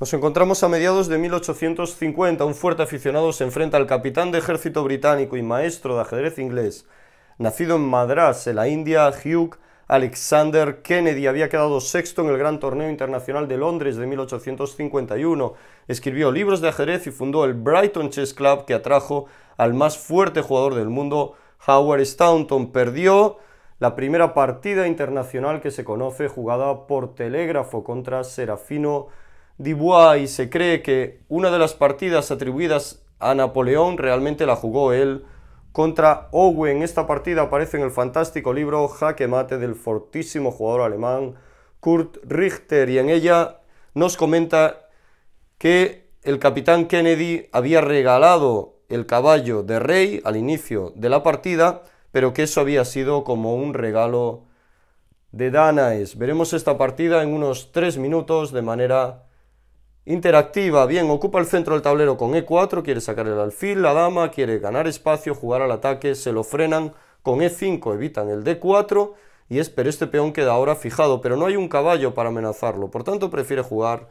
Nos encontramos a mediados de 1850. Un fuerte aficionado se enfrenta al capitán de ejército británico y maestro de ajedrez inglés. Nacido en Madras, en la India, Hugh Alexander Kennedy había quedado sexto en el Gran Torneo Internacional de Londres de 1851. Escribió libros de ajedrez y fundó el Brighton Chess Club que atrajo al más fuerte jugador del mundo, Howard Staunton. Perdió la primera partida internacional que se conoce jugada por telégrafo contra Serafino Dubois se cree que una de las partidas atribuidas a Napoleón realmente la jugó él contra Owen. Esta partida aparece en el fantástico libro Jaque Mate del fortísimo jugador alemán Kurt Richter y en ella nos comenta que el capitán Kennedy había regalado el caballo de rey al inicio de la partida, pero que eso había sido como un regalo de Danaes. Veremos esta partida en unos tres minutos de manera Interactiva, bien, ocupa el centro del tablero con E4, quiere sacar el alfil, la dama, quiere ganar espacio, jugar al ataque, se lo frenan con E5, evitan el D4 y es, pero este peón queda ahora fijado, pero no hay un caballo para amenazarlo, por tanto prefiere jugar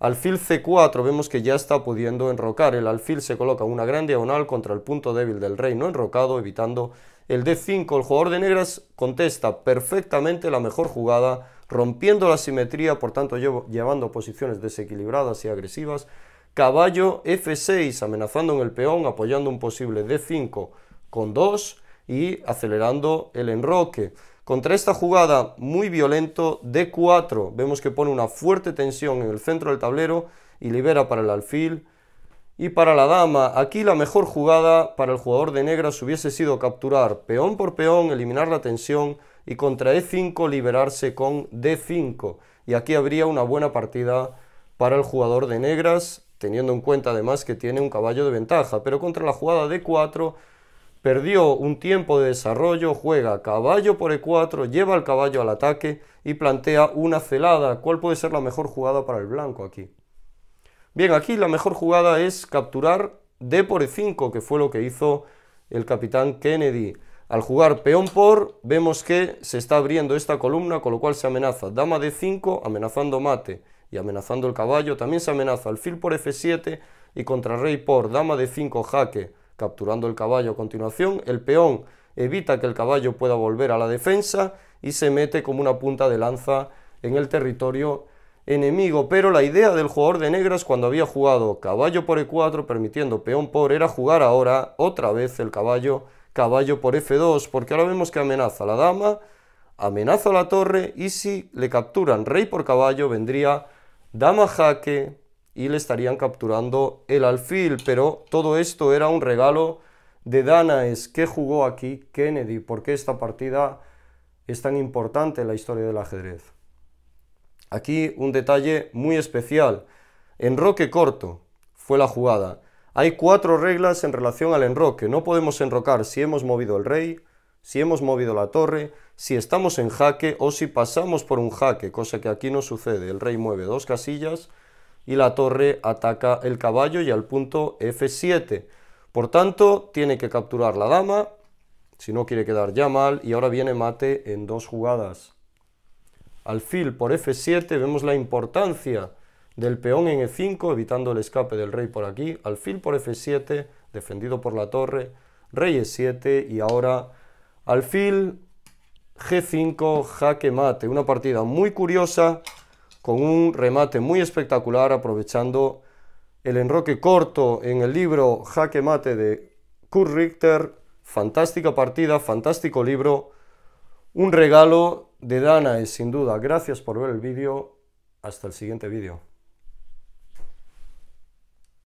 alfil C4, vemos que ya está pudiendo enrocar, el alfil se coloca una gran diagonal contra el punto débil del rey no enrocado, evitando el D5, el jugador de negras contesta perfectamente la mejor jugada rompiendo la simetría, por tanto llevando posiciones desequilibradas y agresivas. Caballo F6 amenazando en el peón, apoyando un posible D5 con 2 y acelerando el enroque. Contra esta jugada muy violento, D4, vemos que pone una fuerte tensión en el centro del tablero y libera para el alfil y para la dama. Aquí la mejor jugada para el jugador de negras hubiese sido capturar peón por peón, eliminar la tensión, y contra E5 liberarse con D5. Y aquí habría una buena partida para el jugador de negras, teniendo en cuenta además que tiene un caballo de ventaja. Pero contra la jugada D4 perdió un tiempo de desarrollo, juega caballo por E4, lleva el caballo al ataque y plantea una celada. ¿Cuál puede ser la mejor jugada para el blanco aquí? Bien, aquí la mejor jugada es capturar D por E5, que fue lo que hizo el capitán Kennedy. Al jugar peón por, vemos que se está abriendo esta columna, con lo cual se amenaza dama de 5 amenazando mate y amenazando el caballo. También se amenaza alfil por f7 y contra rey por dama de 5 jaque, capturando el caballo a continuación. El peón evita que el caballo pueda volver a la defensa y se mete como una punta de lanza en el territorio enemigo. Pero la idea del jugador de negras cuando había jugado caballo por e4 permitiendo peón por era jugar ahora otra vez el caballo caballo por f2, porque ahora vemos que amenaza la dama, amenaza la torre y si le capturan rey por caballo vendría dama jaque y le estarían capturando el alfil, pero todo esto era un regalo de Danaes que jugó aquí Kennedy, porque esta partida es tan importante en la historia del ajedrez. Aquí un detalle muy especial. En roque corto fue la jugada. Hay cuatro reglas en relación al enroque. No podemos enrocar si hemos movido el rey, si hemos movido la torre, si estamos en jaque o si pasamos por un jaque, cosa que aquí no sucede. El rey mueve dos casillas y la torre ataca el caballo y al punto F7. Por tanto, tiene que capturar la dama, si no quiere quedar ya mal, y ahora viene mate en dos jugadas. Alfil por F7 vemos la importancia del peón en e5, evitando el escape del rey por aquí, alfil por f7, defendido por la torre, rey e7 y ahora alfil g5, jaque mate. Una partida muy curiosa, con un remate muy espectacular, aprovechando el enroque corto en el libro Jaque mate de Kurt Richter. Fantástica partida, fantástico libro, un regalo de Danae, sin duda. Gracias por ver el vídeo. Hasta el siguiente vídeo.